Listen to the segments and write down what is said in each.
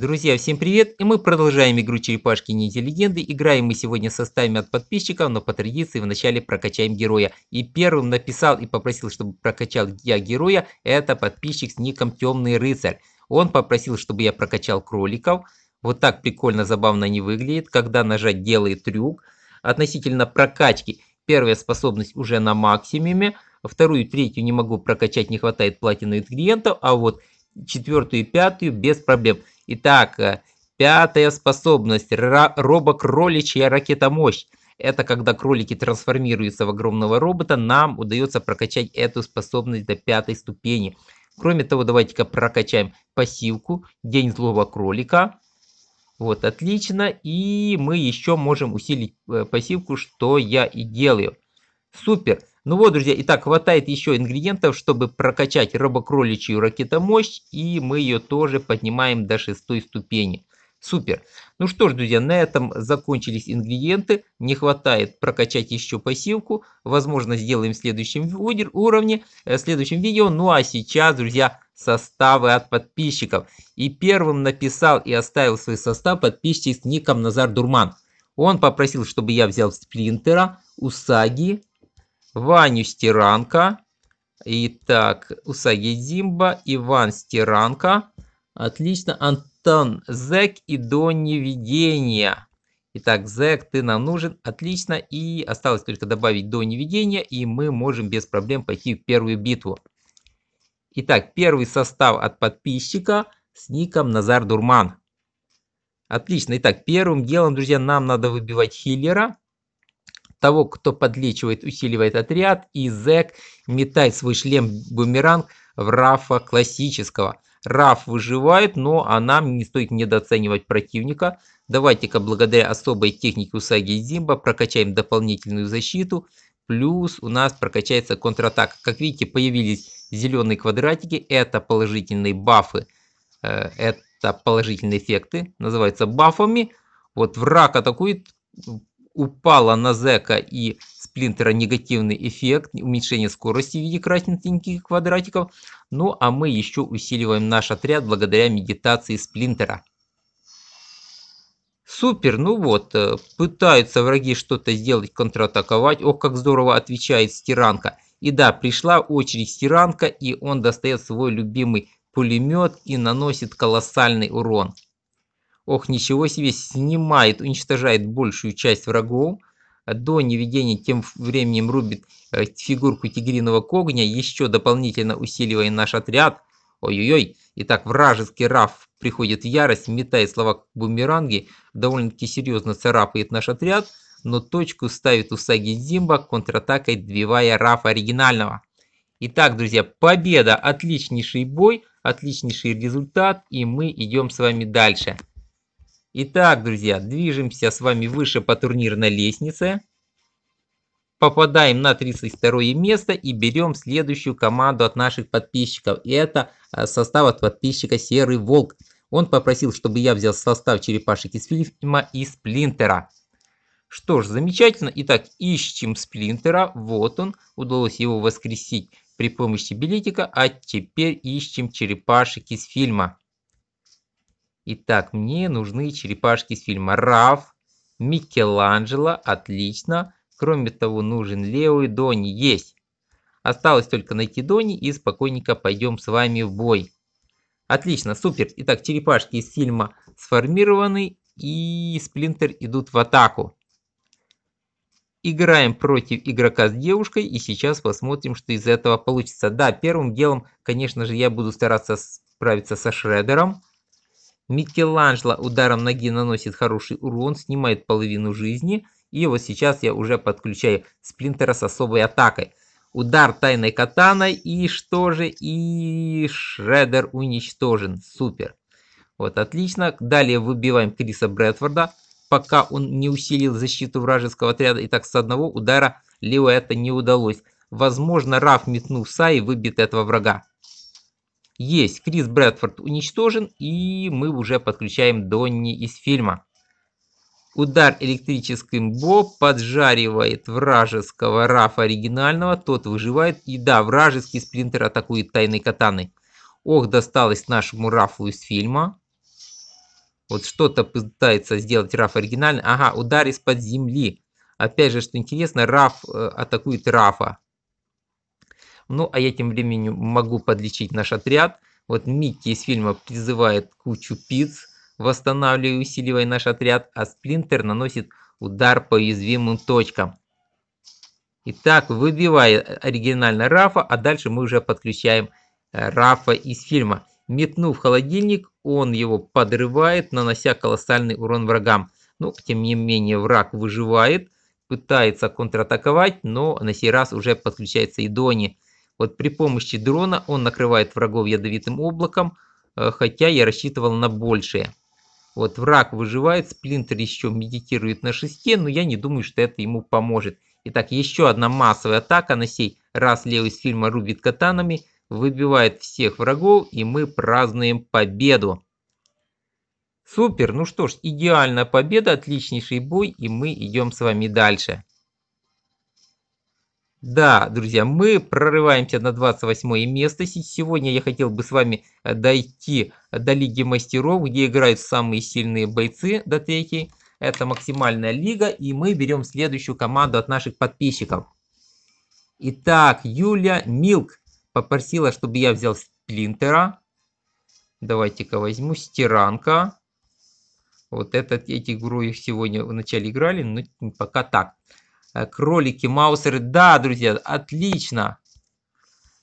Друзья, всем привет! И мы продолжаем игру Черепашки Ниндзя Легенды. Играем мы сегодня со стами от подписчиков, но по традиции вначале прокачаем героя. И первым написал и попросил, чтобы прокачал я героя, это подписчик с ником Темный Рыцарь. Он попросил, чтобы я прокачал кроликов. Вот так прикольно, забавно не выглядит, Когда нажать делает трюк. Относительно прокачки, первая способность уже на максимуме. Вторую, третью не могу прокачать, не хватает платины ингредиентов. А вот четвертую и пятую без проблем. Итак, э, пятая способность – робокроличья ракетомощь. Это когда кролики трансформируются в огромного робота, нам удается прокачать эту способность до пятой ступени. Кроме того, давайте-ка прокачаем пассивку «День злого кролика». Вот, отлично. И мы еще можем усилить э, пассивку, что я и делаю. Супер. Ну вот, друзья, и так хватает еще ингредиентов, чтобы прокачать робокроличью ракетомощь, и мы ее тоже поднимаем до шестой ступени. Супер. Ну что ж, друзья, на этом закончились ингредиенты. Не хватает прокачать еще пассивку. Возможно, сделаем в следующем уровне, э, в следующем видео. Ну а сейчас, друзья, составы от подписчиков. И первым написал и оставил свой состав подписчик с ником Назар Дурман. Он попросил, чтобы я взял сплинтера, Усаги, Ваню Стиранко. Итак, Усаги Зимба, Иван Стиранко. Отлично, Антон Зек и до Видения. Итак, Зек, ты нам нужен. Отлично. И осталось только добавить до Видения, и мы можем без проблем пойти в первую битву. Итак, первый состав от подписчика с ником Назар Дурман. Отлично. Итак, первым делом, друзья, нам надо выбивать хиллера того, кто подлечивает, усиливает отряд, и зэк метает свой шлем-бумеранг в Рафа классического. Раф выживает, но а нам не стоит недооценивать противника. Давайте-ка благодаря особой технике Усаги Зимба прокачаем дополнительную защиту. Плюс у нас прокачается контратака. Как видите, появились зеленые квадратики. Это положительные бафы. Э, это положительные эффекты. Называются бафами. Вот враг атакует, упала на Зека и Сплинтера негативный эффект, уменьшение скорости в виде красненьких квадратиков. Ну а мы еще усиливаем наш отряд благодаря медитации Сплинтера. Супер, ну вот, э, пытаются враги что-то сделать, контратаковать. Ох, как здорово отвечает стиранка. И да, пришла очередь стиранка, и он достает свой любимый пулемет и наносит колоссальный урон. Ох, ничего себе, снимает, уничтожает большую часть врагов. До неведения тем временем рубит э, фигурку тигриного когня, еще дополнительно усиливая наш отряд. Ой-ой-ой. Итак, вражеский Раф приходит в ярость, метает слова бумеранги, довольно-таки серьезно царапает наш отряд, но точку ставит Усаги Зимба контратакой, двивая Рафа оригинального. Итак, друзья, победа, отличнейший бой, отличнейший результат, и мы идем с вами дальше. Итак, друзья, движемся с вами выше по турнирной лестнице. Попадаем на 32 место и берем следующую команду от наших подписчиков. И это э, состав от подписчика Серый Волк. Он попросил, чтобы я взял состав черепашек из фильма и Сплинтера. Что ж, замечательно. Итак, ищем Сплинтера. Вот он. Удалось его воскресить при помощи билетика. А теперь ищем черепашек из фильма. Итак, мне нужны черепашки из фильма «Раф», Микеланджело, отлично. Кроме того, нужен Лео и Дони, есть. Осталось только найти Дони и спокойненько пойдем с вами в бой. Отлично, супер. Итак, черепашки из фильма сформированы и Сплинтер идут в атаку. Играем против игрока с девушкой и сейчас посмотрим, что из этого получится. Да, первым делом, конечно же, я буду стараться справиться со Шредером. Микеланджело ударом ноги наносит хороший урон, снимает половину жизни. И вот сейчас я уже подключаю Сплинтера с особой атакой. Удар тайной катаной и что же? И Шредер уничтожен. Супер. Вот, отлично. Далее выбиваем Криса Брэдфорда. Пока он не усилил защиту вражеского отряда. И так с одного удара Лео это не удалось. Возможно, Раф метнул саи, и выбит этого врага есть. Крис Брэдфорд уничтожен, и мы уже подключаем Донни из фильма. Удар электрическим Бо поджаривает вражеского Рафа оригинального, тот выживает. И да, вражеский спринтер атакует тайной катаны. Ох, досталось нашему Рафу из фильма. Вот что-то пытается сделать Раф оригинальный. Ага, удар из-под земли. Опять же, что интересно, Раф э, атакует Рафа. Ну, а я тем временем могу подлечить наш отряд. Вот Микки из фильма призывает кучу пиц, восстанавливая и усиливая наш отряд, а Сплинтер наносит удар по уязвимым точкам. Итак, выбивая оригинально Рафа, а дальше мы уже подключаем э, Рафа из фильма. Метнув холодильник, он его подрывает, нанося колоссальный урон врагам. Но, ну, тем не менее, враг выживает, пытается контратаковать, но на сей раз уже подключается Идони. Вот при помощи дрона он накрывает врагов ядовитым облаком, э, хотя я рассчитывал на большее. Вот враг выживает, Сплинтер еще медитирует на шесте, но я не думаю, что это ему поможет. Итак, еще одна массовая атака, на сей раз левый из фильма рубит катанами, выбивает всех врагов и мы празднуем победу. Супер, ну что ж, идеальная победа, отличнейший бой и мы идем с вами дальше. Да, друзья, мы прорываемся на 28 место. Сегодня я хотел бы с вами э, дойти э, до Лиги Мастеров, где играют самые сильные бойцы до третьей. Это максимальная лига, и мы берем следующую команду от наших подписчиков. Итак, Юля Милк попросила, чтобы я взял Сплинтера. Давайте-ка возьму Стиранка. Вот этот, эти игру сегодня в начале играли, но пока так. Э, кролики, маусеры. Да, друзья, отлично.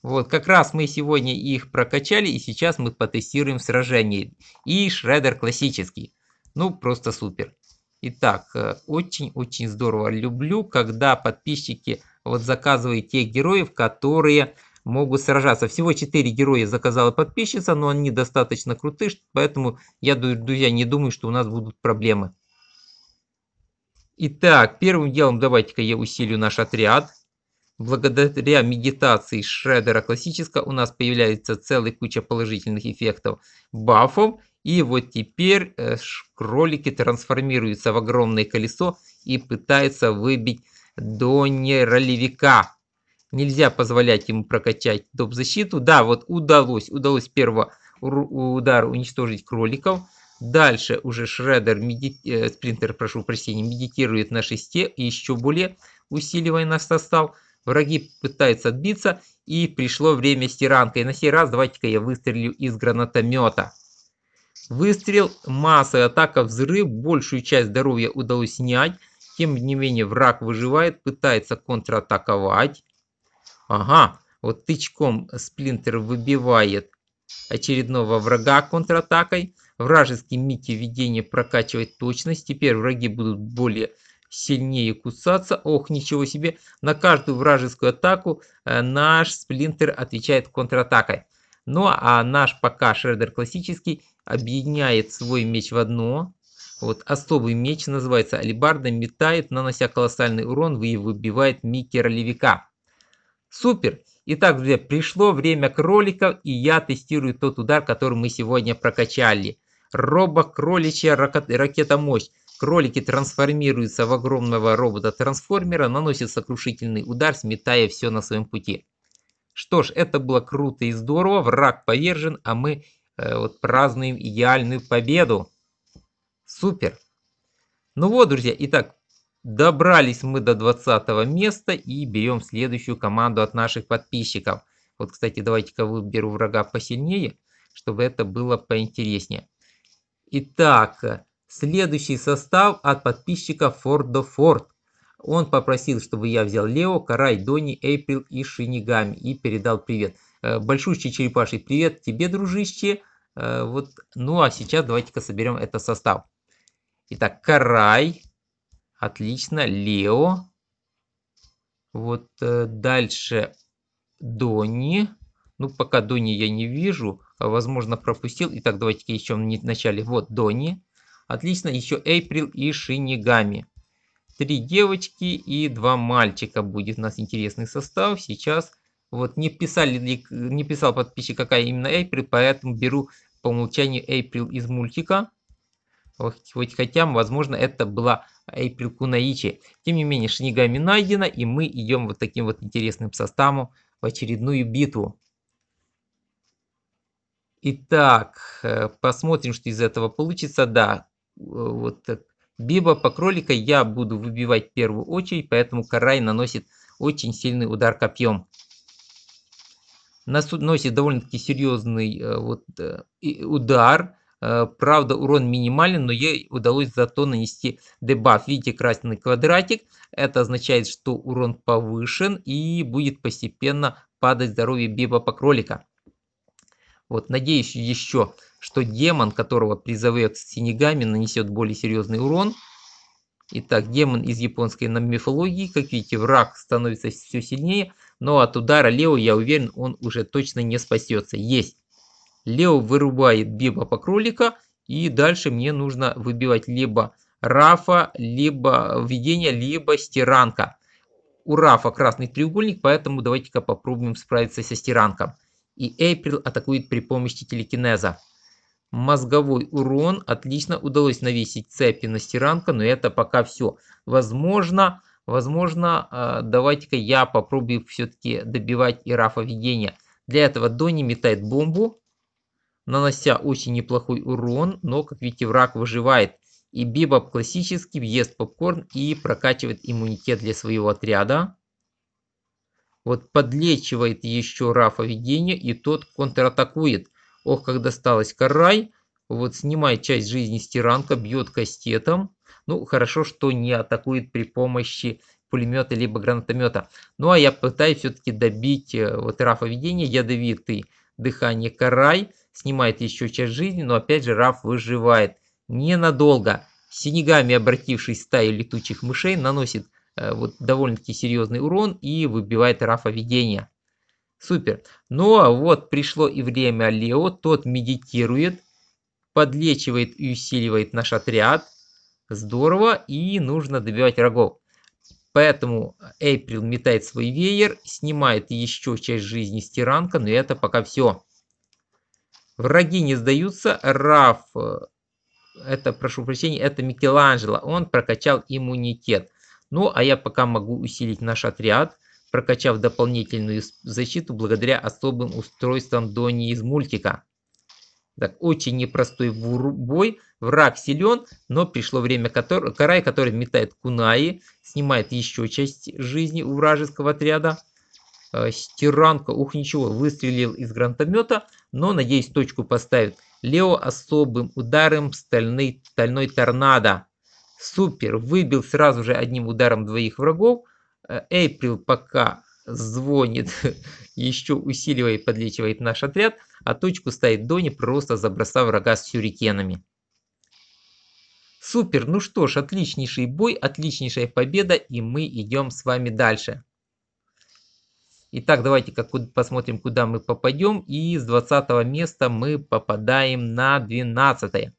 Вот, как раз мы сегодня их прокачали, и сейчас мы потестируем сражение. И шредер классический. Ну, просто супер. Итак, э, очень-очень здорово. Люблю, когда подписчики вот заказывают тех героев, которые могут сражаться. Всего 4 героя заказала подписчица, но они достаточно крутые, поэтому я, друзья, не думаю, что у нас будут проблемы. Итак, первым делом давайте-ка я усилю наш отряд. Благодаря медитации Шредера классического у нас появляется целая куча положительных эффектов бафов. И вот теперь э, кролики трансформируются в огромное колесо и пытаются выбить Донни ролевика. Нельзя позволять ему прокачать доп. защиту. Да, вот удалось, удалось первого удара уничтожить кроликов. Дальше уже Шредер, медит... Э, Сплинтер, прошу прощения, медитирует на шесте, еще более усиливая наш состав. Враги пытаются отбиться, и пришло время стиранка. И на сей раз давайте-ка я выстрелю из гранатомета. Выстрел, масса атака, взрыв, большую часть здоровья удалось снять. Тем не менее, враг выживает, пытается контратаковать. Ага, вот тычком Сплинтер выбивает очередного врага контратакой. Вражеский Микки видение прокачивает точность. Теперь враги будут более сильнее кусаться. Ох, ничего себе. На каждую вражескую атаку э, наш сплинтер отвечает контратакой. Ну а наш пока шредер классический объединяет свой меч в одно. Вот особый меч называется алибарда, метает, нанося колоссальный урон, и выбивает Микки ролевика. Супер! Итак, друзья, пришло время кроликов, и я тестирую тот удар, который мы сегодня прокачали. Робо-кроличья ракета-мощь. Кролики трансформируются в огромного робота-трансформера, наносят сокрушительный удар, сметая все на своем пути. Что ж, это было круто и здорово, враг повержен, а мы э, вот празднуем идеальную победу. Супер! Ну вот, друзья, итак, добрались мы до 20 места и берем следующую команду от наших подписчиков. Вот, кстати, давайте-ка выберу врага посильнее, чтобы это было поинтереснее. Итак, следующий состав от подписчика Ford до Ford. Он попросил, чтобы я взял Лео, Карай, Дони, Эйприл и Шинигами и передал привет. Э, большущий черепаший привет тебе, дружище. Э, вот. Ну а сейчас давайте-ка соберем этот состав. Итак, Карай. Отлично. Лео. Вот э, дальше Дони. Ну, пока Дони я не вижу. Э, возможно, пропустил. Итак, давайте еще в начале. Вот Дони. Отлично, еще Эйприл и Шинигами. Три девочки и два мальчика будет у нас интересный состав. Сейчас вот не, писали, не писал подписчик, какая именно Эйприл, поэтому беру по умолчанию Эйприл из мультика. Хоть, хотя, возможно, это была Эйприл Кунаичи. Тем не менее, Шинигами найдена, и мы идем вот таким вот интересным составом в очередную битву. Итак, э, посмотрим, что из этого получится. Да, э, вот так. Биба по кролика я буду выбивать в первую очередь, поэтому Карай наносит очень сильный удар копьем. Наносит довольно-таки серьезный э, вот, удар. Правда, урон минимален, но ей удалось зато нанести дебаф. Видите, красный квадратик. Это означает, что урон повышен и будет постепенно падать здоровье Биба по кролика. Вот надеюсь еще, что демон, которого призовет Синегами, нанесет более серьезный урон. Итак, демон из японской мифологии, как видите, враг становится все сильнее, но от удара Лео, я уверен, он уже точно не спасется. Есть. Лео вырубает Биба по кролика, и дальше мне нужно выбивать либо Рафа, либо Введение, либо Стиранка. У Рафа красный треугольник, поэтому давайте-ка попробуем справиться со Стиранком и Эйприл атакует при помощи телекинеза. Мозговой урон. Отлично удалось навесить цепи на стиранка, но это пока все. Возможно, возможно а, давайте-ка я попробую все-таки добивать Ирафа видения. Для этого Донни метает бомбу, нанося очень неплохой урон, но, как видите, враг выживает. И Бибоп классический въезд попкорн и прокачивает иммунитет для своего отряда. Вот подлечивает еще Рафа видение, и тот контратакует. Ох, как досталось Карай. Вот снимает часть жизни стиранка, бьет кастетом. Ну, хорошо, что не атакует при помощи пулемета либо гранатомета. Ну, а я пытаюсь все-таки добить э, вот Рафа видение, ядовитый дыхание Карай. Снимает еще часть жизни, но опять же Раф выживает. Ненадолго. Синегами, обратившись в стаю летучих мышей, наносит Э, вот довольно-таки серьезный урон и выбивает Рафа видение. Супер. Но ну, а вот пришло и время Лео, тот медитирует, подлечивает и усиливает наш отряд. Здорово, и нужно добивать врагов. Поэтому Эйприл метает свой веер, снимает еще часть жизни с тиранка, но это пока все. Враги не сдаются, Раф, э, это, прошу прощения, это Микеланджело, он прокачал иммунитет. Ну, а я пока могу усилить наш отряд, прокачав дополнительную защиту благодаря особым устройствам Дони из мультика. Так, очень непростой бой. Враг силен, но пришло время который, Карай, который метает кунаи, снимает еще часть жизни у вражеского отряда. Э, стиранка, ух, ничего, выстрелил из гранатомета, но, надеюсь, точку поставит. Лео особым ударом стальный, стальной торнадо. Супер выбил сразу же одним ударом двоих врагов. Э, Эйприл пока звонит, еще усиливая и подлечивает наш отряд, а точку ставит Дони, просто забросав врага с сюрикенами. Супер, ну что ж, отличнейший бой, отличнейшая победа, и мы идем с вами дальше. Итак, давайте как посмотрим, куда мы попадем. И с 20 места мы попадаем на 12. -е.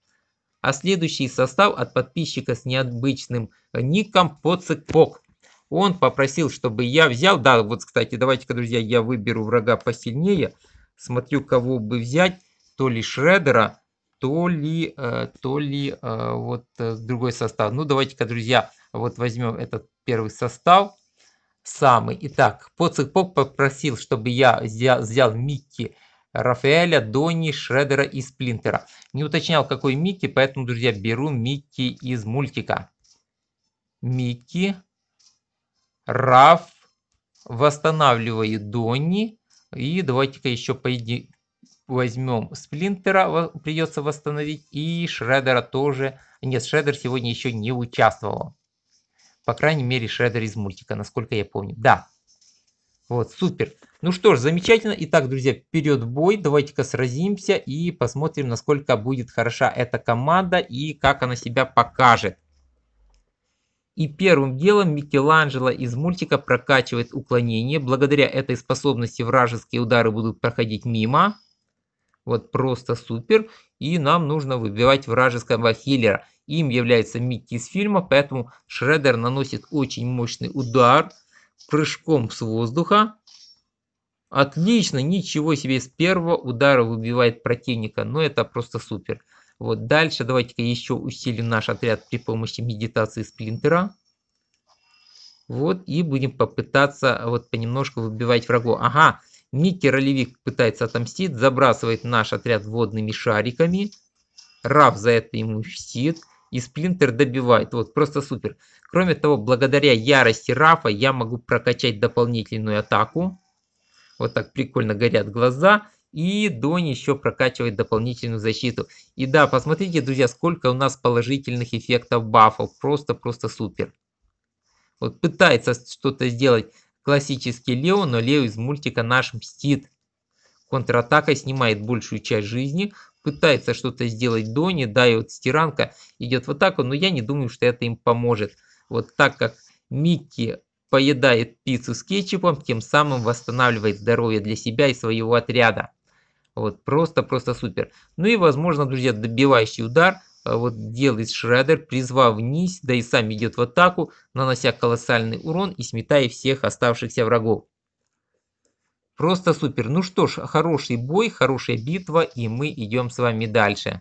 А следующий состав от подписчика с необычным ником Поцикпок. Он попросил, чтобы я взял, да, вот, кстати, давайте-ка, друзья, я выберу врага посильнее. Смотрю, кого бы взять, то ли Шредера, то ли, э, то ли э, вот э, другой состав. Ну, давайте-ка, друзья, вот возьмем этот первый состав самый. Итак, Поцикпок попросил, чтобы я взял, взял Микки Рафаэля, Донни, Шредера и Сплинтера. Не уточнял, какой Микки, поэтому, друзья, беру Микки из мультика. Микки, Раф, восстанавливаю Донни. И давайте-ка еще пойди, возьмем Сплинтера, придется восстановить. И Шредера тоже. Нет, Шредер сегодня еще не участвовал. По крайней мере, Шредер из мультика, насколько я помню. Да. Вот, супер. Ну что ж, замечательно. Итак, друзья, вперед бой. Давайте-ка сразимся и посмотрим, насколько будет хороша эта команда и как она себя покажет. И первым делом Микеланджело из мультика прокачивает уклонение. Благодаря этой способности вражеские удары будут проходить мимо. Вот просто супер. И нам нужно выбивать вражеского хиллера. Им является Микки из фильма, поэтому Шредер наносит очень мощный удар прыжком с воздуха. Отлично, ничего себе, с первого удара выбивает противника, но ну, это просто супер. Вот дальше давайте-ка еще усилим наш отряд при помощи медитации сплинтера. Вот и будем попытаться вот понемножку выбивать врагу. Ага, Микки ролевик пытается отомстить, забрасывает наш отряд водными шариками. Раф за это ему мстит. И сплинтер добивает. Вот просто супер. Кроме того, благодаря ярости Рафа я могу прокачать дополнительную атаку. Вот так прикольно горят глаза. И Донь еще прокачивает дополнительную защиту. И да, посмотрите, друзья, сколько у нас положительных эффектов бафов. Просто-просто супер. Вот пытается что-то сделать классический Лео, но Лео из мультика наш мстит. Контратакой снимает большую часть жизни. Пытается что-то сделать Дони, да, и вот стиранка идет в атаку, но я не думаю, что это им поможет. Вот так как Микки поедает пиццу с кетчупом, тем самым восстанавливает здоровье для себя и своего отряда. Вот просто-просто супер. Ну и возможно, друзья, добивающий удар а, вот делает Шредер, призвав вниз, да и сам идет в атаку, нанося колоссальный урон и сметая всех оставшихся врагов. Просто супер. Ну что ж, хороший бой, хорошая битва, и мы идем с вами дальше.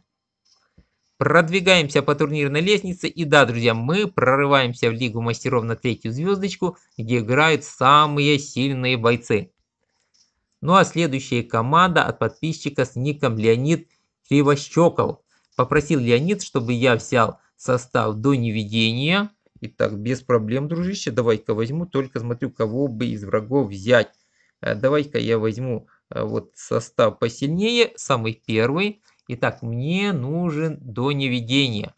Продвигаемся по турнирной лестнице. И да, друзья, мы прорываемся в Лигу мастеров на третью звездочку, где играют самые сильные бойцы. Ну а следующая команда от подписчика с ником Леонид Кривощеков. Попросил Леонид, чтобы я взял состав до неведения. Итак, без проблем, дружище, давай-ка возьму, только смотрю, кого бы из врагов взять. Э, давай-ка я возьму э, вот состав посильнее, самый первый. Итак, мне нужен до неведения.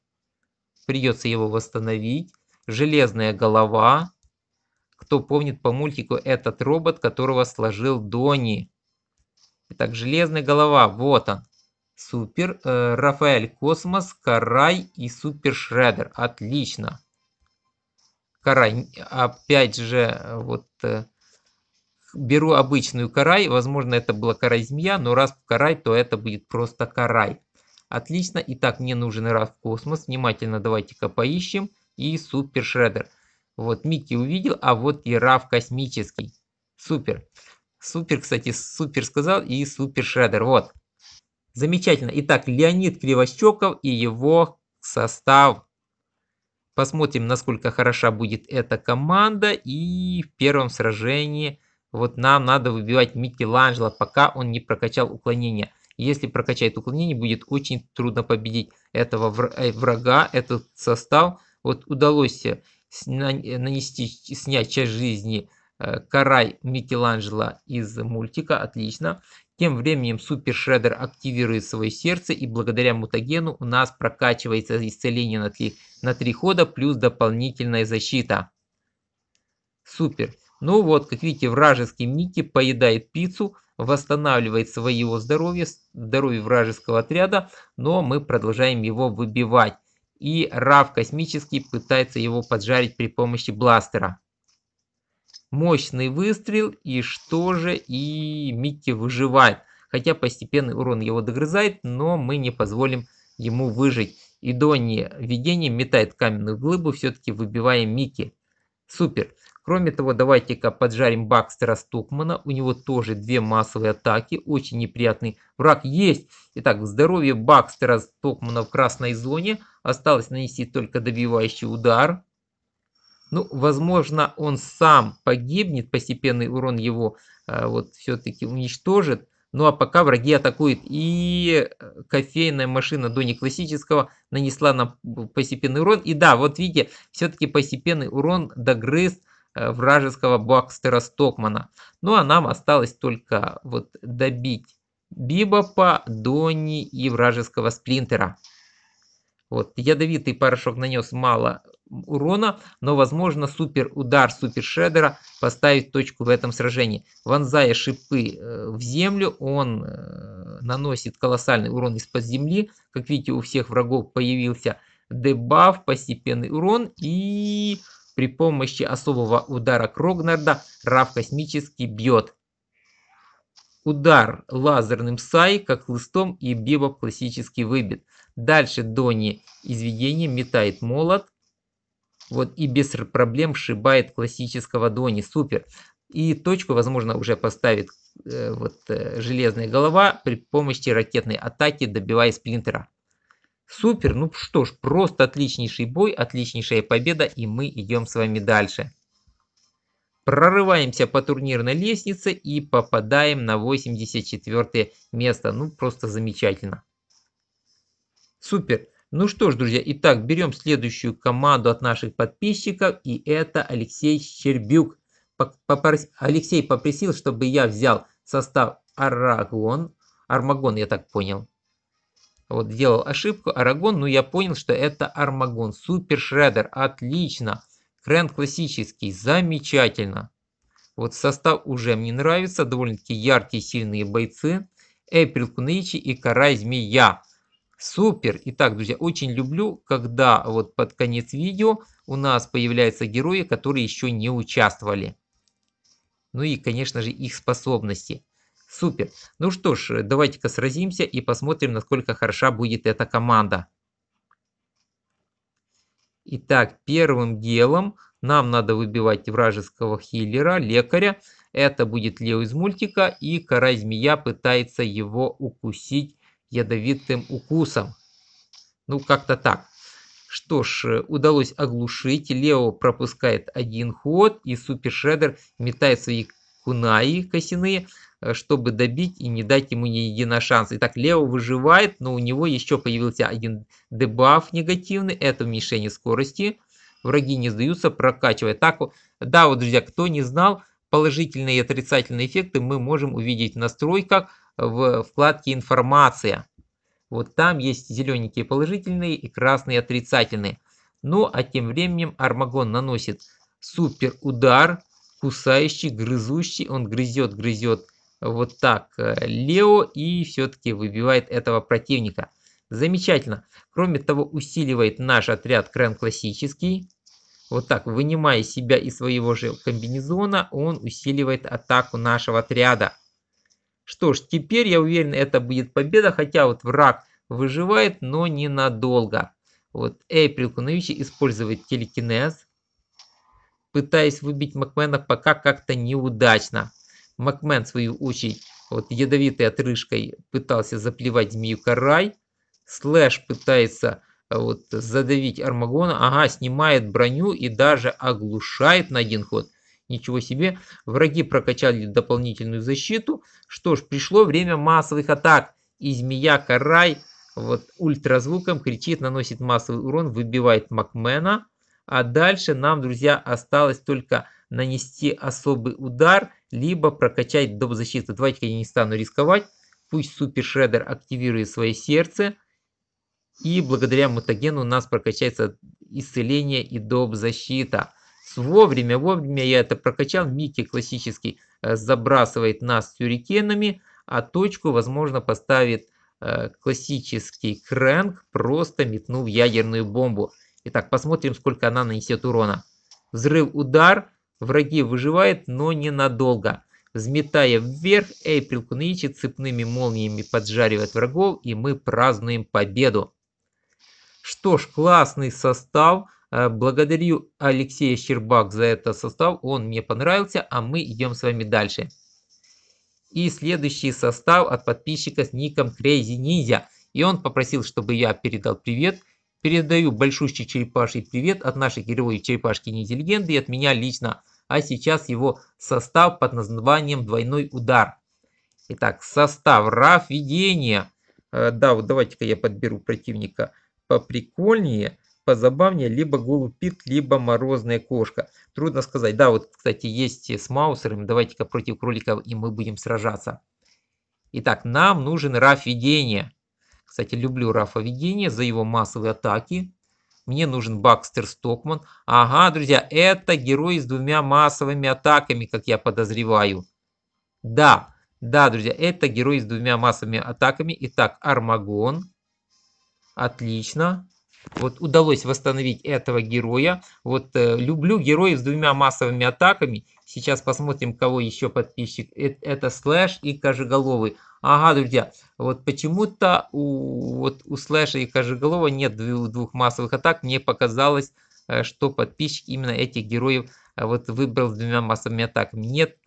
Придется его восстановить. Железная голова. Кто помнит по мультику этот робот, которого сложил Дони. Итак, железная голова. Вот он. Супер. Э, Рафаэль Космос, Карай и Супер Шредер. Отлично. Карай. А опять же, э, вот... Э, беру обычную карай, возможно, это была карай змея, но раз карай, то это будет просто карай. Отлично, итак, мне нужен раз в космос, внимательно давайте-ка поищем, и супер шредер. Вот Микки увидел, а вот и Раф космический. Супер. Супер, кстати, супер сказал и супер шредер, вот. Замечательно. Итак, Леонид Кривощеков и его состав. Посмотрим, насколько хороша будет эта команда. И в первом сражении вот нам надо выбивать Микеланджело, пока он не прокачал уклонение. Если прокачает уклонение, будет очень трудно победить этого э, врага, этот состав. Вот удалось э, нанести, снять часть жизни э, Карай Микеланджело из мультика, отлично. Тем временем Супер Шреддер активирует свое сердце и благодаря мутагену у нас прокачивается исцеление на 3, на 3 хода плюс дополнительная защита. Супер. Ну вот, как видите, вражеский Микки поедает пиццу, восстанавливает свое здоровье, здоровье вражеского отряда, но мы продолжаем его выбивать. И Рав Космический пытается его поджарить при помощи бластера. Мощный выстрел, и что же, и Микки выживает. Хотя постепенный урон его догрызает, но мы не позволим ему выжить. И Донни видение метает каменную глыбу, все-таки выбивая Микки. Супер. Кроме того, давайте-ка поджарим Бакстера Стокмана. У него тоже две массовые атаки. Очень неприятный враг есть. Итак, здоровье Бакстера Стокмана в красной зоне. Осталось нанести только добивающий удар. Ну, возможно, он сам погибнет. Постепенный урон его э, вот все-таки уничтожит. Ну а пока враги атакуют. И э, кофейная машина до классического нанесла нам постепенный урон. И да, вот видите, все-таки постепенный урон догрыз Э, вражеского Бакстера Стокмана. Ну а нам осталось только вот добить Бибопа, Дони и вражеского Сплинтера. Вот, ядовитый порошок нанес мало урона, но возможно супер удар супер шредера поставит точку в этом сражении. Вонзая шипы э, в землю, он э, наносит колоссальный урон из-под земли. Как видите, у всех врагов появился дебаф, постепенный урон и при помощи особого удара Крогнарда Раф космически бьет. Удар лазерным Сай, как хлыстом, и Бибоп классически выбит. Дальше Донни из видения метает молот. Вот и без проблем шибает классического Дони. Супер. И точку, возможно, уже поставит э, вот, э, железная голова при помощи ракетной атаки, добивая сплинтера. Супер, ну что ж, просто отличнейший бой, отличнейшая победа, и мы идем с вами дальше. Прорываемся по турнирной лестнице и попадаем на 84 место. Ну, просто замечательно. Супер. Ну что ж, друзья, итак, берем следующую команду от наших подписчиков, и это Алексей Щербюк. Попрос... Алексей попросил, чтобы я взял состав Арагон, Армагон, я так понял, вот сделал ошибку, Арагон, но ну, я понял, что это Армагон, Супер Шреддер, отлично, Крен классический, замечательно. Вот состав уже мне нравится, довольно-таки яркие, сильные бойцы, Эприл Куничи и Карай Змея. Супер! Итак, друзья, очень люблю, когда вот под конец видео у нас появляются герои, которые еще не участвовали. Ну и, конечно же, их способности. Супер. Ну что ж, э, давайте-ка сразимся и посмотрим, насколько хороша будет эта команда. Итак, первым делом нам надо выбивать вражеского хиллера, лекаря. Это будет Лео из мультика, и кора-змея пытается его укусить ядовитым укусом. Ну, как-то так. Что ж, э, удалось оглушить. Лео пропускает один ход, и Супер Шреддер метает свои кунаи косяные. Э, чтобы добить и не дать ему ни единого шанса. Итак, Лео выживает, но у него еще появился один дебаф негативный, это уменьшение скорости. Враги не сдаются, прокачивает. Так, да, вот, друзья, кто не знал, положительные и отрицательные эффекты мы можем увидеть в настройках в вкладке «Информация». Вот там есть зелененькие положительные и красные отрицательные. Ну, а тем временем Армагон наносит супер удар, кусающий, грызущий. Он грызет, грызет вот так. Э, Лео и все-таки выбивает этого противника. Замечательно. Кроме того, усиливает наш отряд Крен классический. Вот так, вынимая себя из своего же комбинезона, он усиливает атаку нашего отряда. Что ж, теперь, я уверен, это будет победа, хотя вот враг выживает, но ненадолго. Вот Эйприл Куновичи использует телекинез, пытаясь выбить Макмена пока как-то неудачно. Макмен, в свою очередь, вот ядовитой отрыжкой пытался заплевать змею Карай. Слэш пытается э, вот задавить Армагона. Ага, снимает броню и даже оглушает на один ход. Ничего себе. Враги прокачали дополнительную защиту. Что ж, пришло время массовых атак. И змея Карай вот ультразвуком кричит, наносит массовый урон, выбивает Макмена. А дальше нам, друзья, осталось только нанести особый удар, либо прокачать доп. защиту. Давайте я не стану рисковать. Пусть Супер Шреддер активирует свое сердце. И благодаря мутагену у нас прокачается исцеление и доп. защита. Вовремя, вовремя я это прокачал. Микки классический э, забрасывает нас тюрикенами, а точку, возможно, поставит э, классический крэнк, просто метнув ядерную бомбу. Итак, посмотрим, сколько она нанесет урона. Взрыв, удар. Враги выживают, но ненадолго. Взметая вверх, Эйприл куничи цепными молниями поджаривает врагов, и мы празднуем победу. Что ж, классный состав. Э, благодарю Алексея Щербак за этот состав. Он мне понравился, а мы идем с вами дальше. И следующий состав от подписчика с ником Crazy Ninja. И он попросил, чтобы я передал привет. Передаю большущий черепаший привет от нашей герои черепашки интеллигенты и от меня лично. А сейчас его состав под названием «Двойной удар». Итак, состав Раф Видения. Э, да, вот давайте-ка я подберу противника поприкольнее, позабавнее, либо голубит, либо морозная кошка. Трудно сказать. Да, вот, кстати, есть с Маусером. Давайте-ка против кроликов и мы будем сражаться. Итак, нам нужен Раф Видения. Кстати, люблю Рафа Ведения за его массовые атаки. Мне нужен Бакстер Стокман. Ага, друзья, это герой с двумя массовыми атаками, как я подозреваю. Да, да, друзья, это герой с двумя массовыми атаками. Итак, Армагон. Отлично. Вот удалось восстановить этого героя. Вот э, люблю героев с двумя массовыми атаками. Сейчас посмотрим, кого еще подписчик. Э, это Слэш и Кожеголовый. Ага, друзья, вот почему-то у, вот у Слэша и Кожеголова нет двух массовых атак. Мне показалось, э, что подписчик именно этих героев э, вот выбрал с двумя массовыми атаками. Нет,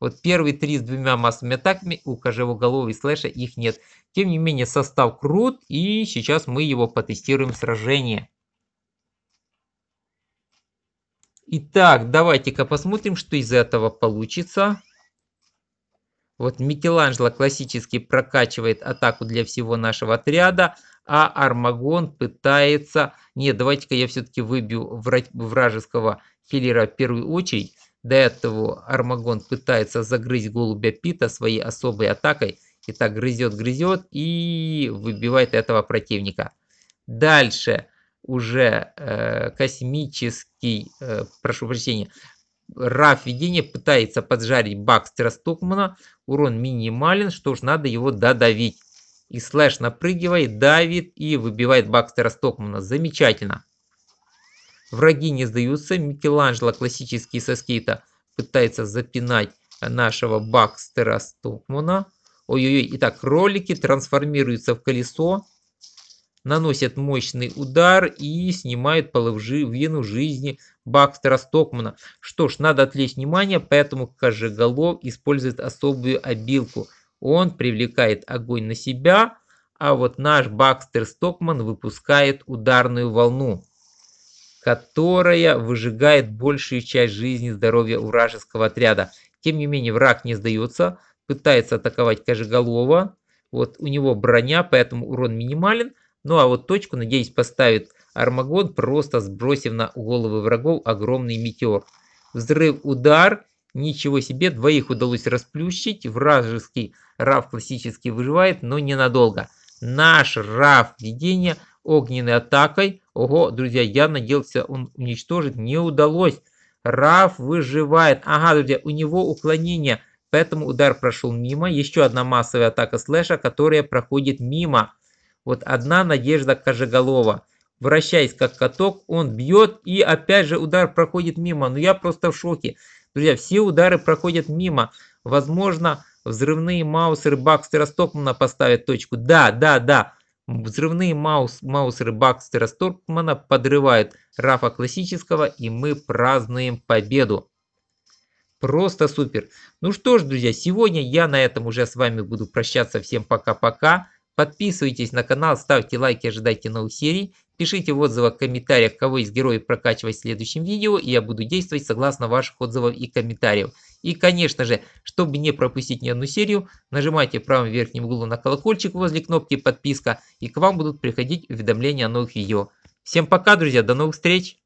вот первые три с двумя массовыми атаками у кожевоголового и слэша их нет. Тем не менее, состав крут, и сейчас мы его потестируем в сражении. Итак, давайте-ка посмотрим, что из этого получится. Вот Микеланджело классически прокачивает атаку для всего нашего отряда, а Армагон пытается... Нет, давайте-ка я все-таки выбью вражеского хилера в первую очередь. До этого Армагон пытается загрызть голубя Пита своей особой атакой. И так грызет-грызет и выбивает этого противника. Дальше уже э, космический, э, прошу прощения, Раф Видение пытается поджарить Бакстера Стокмана. Урон минимален, что ж, надо его додавить. И Слэш напрыгивает, давит и выбивает Бакстера Стокмана. Замечательно. Враги не сдаются. Микеланджело классический со скейта пытается запинать нашего Бакстера Стокмана. Ой-ой-ой. Итак, ролики трансформируются в колесо. Наносят мощный удар и снимают половжи вену жизни Бакстера Стокмана. Что ж, надо отвлечь внимание, поэтому Кожеголов использует особую обилку. Он привлекает огонь на себя, а вот наш Бакстер Стокман выпускает ударную волну которая выжигает большую часть жизни и здоровья вражеского отряда. Тем не менее, враг не сдается, пытается атаковать Кожеголова. Вот у него броня, поэтому урон минимален. Ну а вот точку, надеюсь, поставит Армагон, просто сбросив на головы врагов огромный метеор. Взрыв, удар, ничего себе, двоих удалось расплющить. Вражеский Раф классически выживает, но ненадолго. Наш Раф ведения огненной атакой Ого, друзья, я надеялся он уничтожить. Не удалось. Раф выживает. Ага, друзья, у него уклонение. Поэтому удар прошел мимо. Еще одна массовая атака слэша, которая проходит мимо. Вот одна надежда Кожеголова. Вращаясь как каток, он бьет и опять же удар проходит мимо. Но ну, я просто в шоке. Друзья, все удары проходят мимо. Возможно, взрывные маусеры Бакстера Стокмана поставят точку. Да, да, да. Взрывные маус, маусеры Бакстера Сторпмана подрывают Рафа Классического, и мы празднуем победу. Просто супер. Ну что ж, друзья, сегодня я на этом уже с вами буду прощаться. Всем пока-пока. Подписывайтесь на канал, ставьте лайки, ожидайте новых серий. Пишите в отзывах, в комментариях, кого из героев прокачивать в следующем видео, и я буду действовать согласно ваших отзывов и комментариев. И, конечно же, чтобы не пропустить ни одну серию, нажимайте в правом верхнем углу на колокольчик возле кнопки подписка, и к вам будут приходить уведомления о новых видео. Всем пока, друзья, до новых встреч!